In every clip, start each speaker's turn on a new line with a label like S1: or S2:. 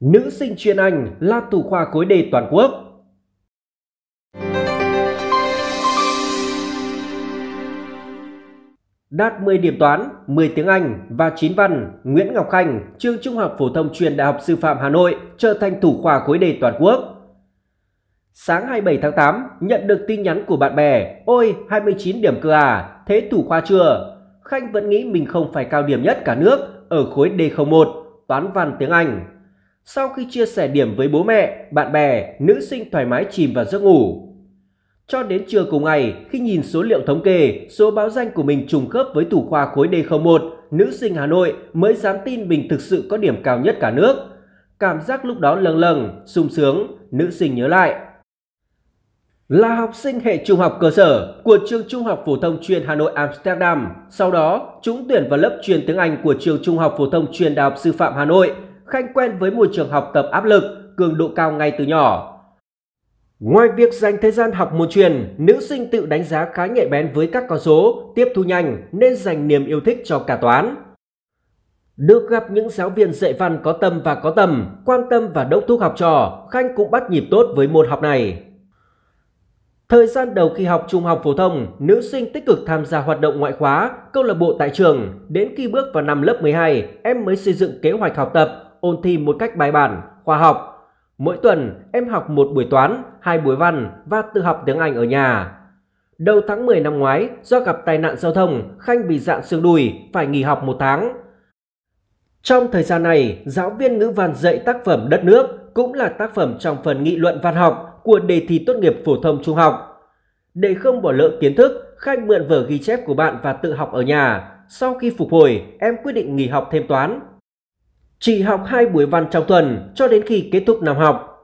S1: Nữ sinh chuyên Anh là thủ khoa khối D toàn quốc. Đạt 10 điểm toán, 10 tiếng Anh và 9 văn, Nguyễn Ngọc Khanh, trường Trung học phổ thông chuyên Đại học Sư phạm Hà Nội trở thành thủ khoa khối D toàn quốc. Sáng 27 tháng 8, nhận được tin nhắn của bạn bè, ôi 29 điểm cơ à, thế thủ khoa chưa? Khanh vẫn nghĩ mình không phải cao điểm nhất cả nước ở khối D01, toán văn tiếng Anh. Sau khi chia sẻ điểm với bố mẹ, bạn bè, nữ sinh thoải mái chìm vào giấc ngủ. Cho đến trưa cùng ngày, khi nhìn số liệu thống kê, số báo danh của mình trùng khớp với thủ khoa khối D01, nữ sinh Hà Nội mới dám tin mình thực sự có điểm cao nhất cả nước. Cảm giác lúc đó lâng lâng, sung sướng, nữ sinh nhớ lại. Là học sinh hệ trung học cơ sở của trường trung học phổ thông chuyên Hà Nội Amsterdam, sau đó trúng tuyển vào lớp chuyên tiếng Anh của trường trung học phổ thông chuyên Đại học Sư phạm Hà Nội – Khanh quen với môi trường học tập áp lực, cường độ cao ngay từ nhỏ. Ngoài việc dành thời gian học môn truyền, nữ sinh tự đánh giá khá nhạy bén với các con số, tiếp thu nhanh nên dành niềm yêu thích cho cả toán. Được gặp những giáo viên dạy văn có tâm và có tầm, quan tâm và đốc thúc học trò, Khanh cũng bắt nhịp tốt với môn học này. Thời gian đầu khi học trung học phổ thông, nữ sinh tích cực tham gia hoạt động ngoại khóa, câu lạc bộ tại trường. Đến khi bước vào năm lớp 12, em mới xây dựng kế hoạch học tập, ôn thi một cách bài bản, khoa học. Mỗi tuần em học một buổi toán, hai buổi văn và tự học tiếng Anh ở nhà. Đầu tháng 10 năm ngoái, do gặp tai nạn giao thông, Khanh bị dạn xương đùi, phải nghỉ học một tháng. Trong thời gian này, giáo viên ngữ văn dạy tác phẩm Đất nước cũng là tác phẩm trong phần nghị luận văn học của đề thi tốt nghiệp phổ thông trung học. Để không bỏ lỡ kiến thức, Khanh mượn vở ghi chép của bạn và tự học ở nhà. Sau khi phục hồi, em quyết định nghỉ học thêm toán chỉ học 2 buổi văn trong tuần cho đến khi kết thúc năm học.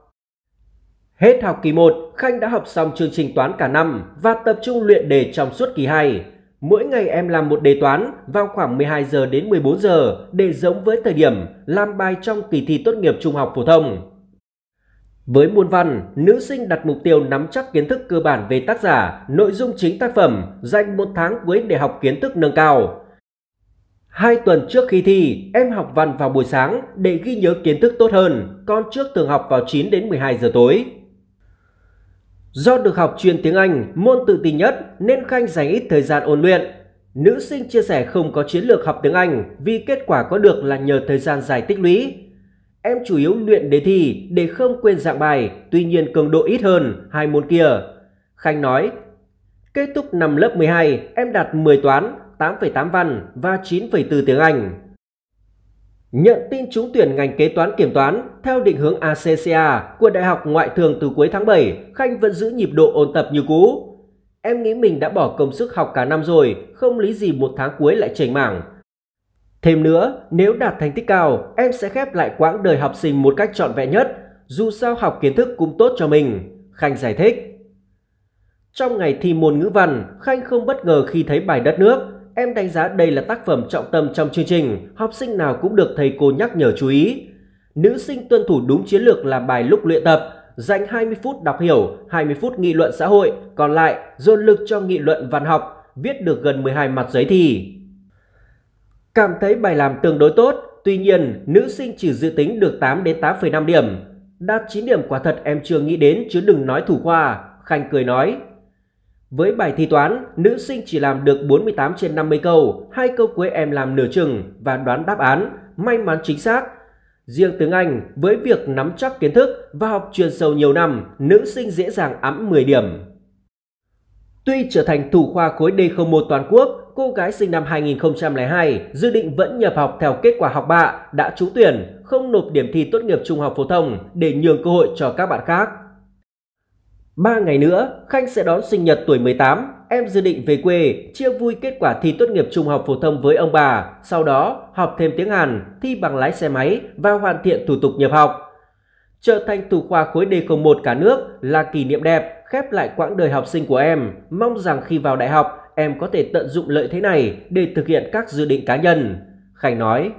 S1: Hết học kỳ 1, Khanh đã học xong chương trình toán cả năm và tập trung luyện đề trong suốt kỳ 2. Mỗi ngày em làm một đề toán vào khoảng 12 giờ đến 14 giờ để giống với thời điểm làm bài trong kỳ thi tốt nghiệp trung học phổ thông. Với môn văn, nữ sinh đặt mục tiêu nắm chắc kiến thức cơ bản về tác giả, nội dung chính tác phẩm, dành một tháng cuối để học kiến thức nâng cao. Hai tuần trước khi thi, em học văn vào buổi sáng để ghi nhớ kiến thức tốt hơn, con trước thường học vào 9 đến 12 giờ tối. Do được học chuyên tiếng Anh, môn tự tin nhất nên Khanh dành ít thời gian ôn luyện. Nữ sinh chia sẻ không có chiến lược học tiếng Anh vì kết quả có được là nhờ thời gian dài tích lũy. Em chủ yếu luyện đề thi để không quên dạng bài, tuy nhiên cường độ ít hơn hai môn kia. Khanh nói, kết thúc năm lớp 12, em đạt 10 toán, 8,8 văn và 9,4 tiếng Anh. Nhận tin trúng tuyển ngành kế toán kiểm toán theo định hướng ACCA của Đại học Ngoại thương từ cuối tháng 7, Khanh vẫn giữ nhịp độ ôn tập như cũ. Em nghĩ mình đã bỏ công sức học cả năm rồi, không lý gì một tháng cuối lại chảnh mảng. Thêm nữa, nếu đạt thành tích cao, em sẽ khép lại quãng đời học sinh một cách trọn vẹn nhất, dù sao học kiến thức cũng tốt cho mình. Khanh giải thích. Trong ngày thi môn ngữ văn, Khanh không bất ngờ khi thấy bài đất nước em đánh giá đây là tác phẩm trọng tâm trong chương trình, học sinh nào cũng được thầy cô nhắc nhở chú ý. Nữ sinh tuân thủ đúng chiến lược là bài lúc luyện tập, dành 20 phút đọc hiểu, 20 phút nghị luận xã hội, còn lại dồn lực cho nghị luận văn học, viết được gần 12 mặt giấy thi. Cảm thấy bài làm tương đối tốt, tuy nhiên nữ sinh chỉ dự tính được 8 đến 8,5 điểm. Đạt 9 điểm quả thật em chưa nghĩ đến chứ đừng nói thủ khoa, Khanh cười nói. Với bài thi toán, nữ sinh chỉ làm được 48 trên 50 câu, hai câu cuối em làm nửa chừng và đoán đáp án, may mắn chính xác. Riêng tiếng Anh, với việc nắm chắc kiến thức và học chuyên sâu nhiều năm, nữ sinh dễ dàng ấm 10 điểm. Tuy trở thành thủ khoa khối D01 toàn quốc, cô gái sinh năm 2002 dự định vẫn nhập học theo kết quả học bạ đã trúng tuyển, không nộp điểm thi tốt nghiệp trung học phổ thông để nhường cơ hội cho các bạn khác. 3 ngày nữa, Khanh sẽ đón sinh nhật tuổi 18. Em dự định về quê, chia vui kết quả thi tốt nghiệp trung học phổ thông với ông bà, sau đó học thêm tiếng Hàn, thi bằng lái xe máy và hoàn thiện thủ tục nhập học. Trở thành thủ khoa khối D01 cả nước là kỷ niệm đẹp, khép lại quãng đời học sinh của em. Mong rằng khi vào đại học, em có thể tận dụng lợi thế này để thực hiện các dự định cá nhân. Khanh nói,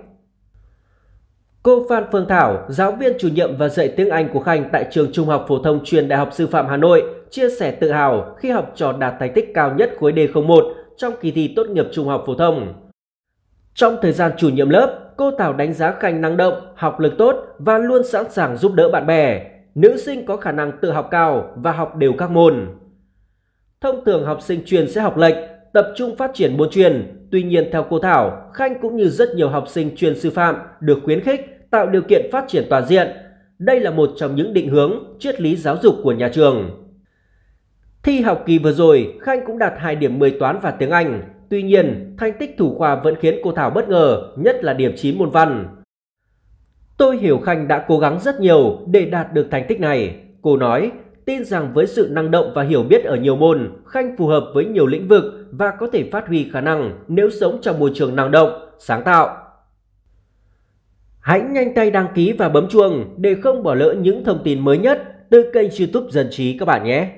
S1: Cô Phan Phương Thảo, giáo viên chủ nhiệm và dạy tiếng Anh của Khanh tại trường Trung học phổ thông chuyên Đại học Sư phạm Hà Nội, chia sẻ tự hào khi học trò đạt thành tích cao nhất khối D01 trong kỳ thi tốt nghiệp trung học phổ thông. Trong thời gian chủ nhiệm lớp, cô Thảo đánh giá Khanh năng động, học lực tốt và luôn sẵn sàng giúp đỡ bạn bè. Nữ sinh có khả năng tự học cao và học đều các môn. Thông thường học sinh chuyên sẽ học lệch, tập trung phát triển môn chuyên. Tuy nhiên theo cô Thảo, Khanh cũng như rất nhiều học sinh chuyên sư phạm được khuyến khích tạo điều kiện phát triển toàn diện. Đây là một trong những định hướng triết lý giáo dục của nhà trường. Thi học kỳ vừa rồi, Khanh cũng đạt 2 điểm 10 toán và tiếng Anh. Tuy nhiên, thành tích thủ khoa vẫn khiến cô Thảo bất ngờ, nhất là điểm 9 môn văn. Tôi hiểu Khanh đã cố gắng rất nhiều để đạt được thành tích này. Cô nói, tin rằng với sự năng động và hiểu biết ở nhiều môn, Khanh phù hợp với nhiều lĩnh vực và có thể phát huy khả năng nếu sống trong môi trường năng động, sáng tạo. Hãy nhanh tay đăng ký và bấm chuông để không bỏ lỡ những thông tin mới nhất từ kênh youtube Dân Trí các bạn nhé.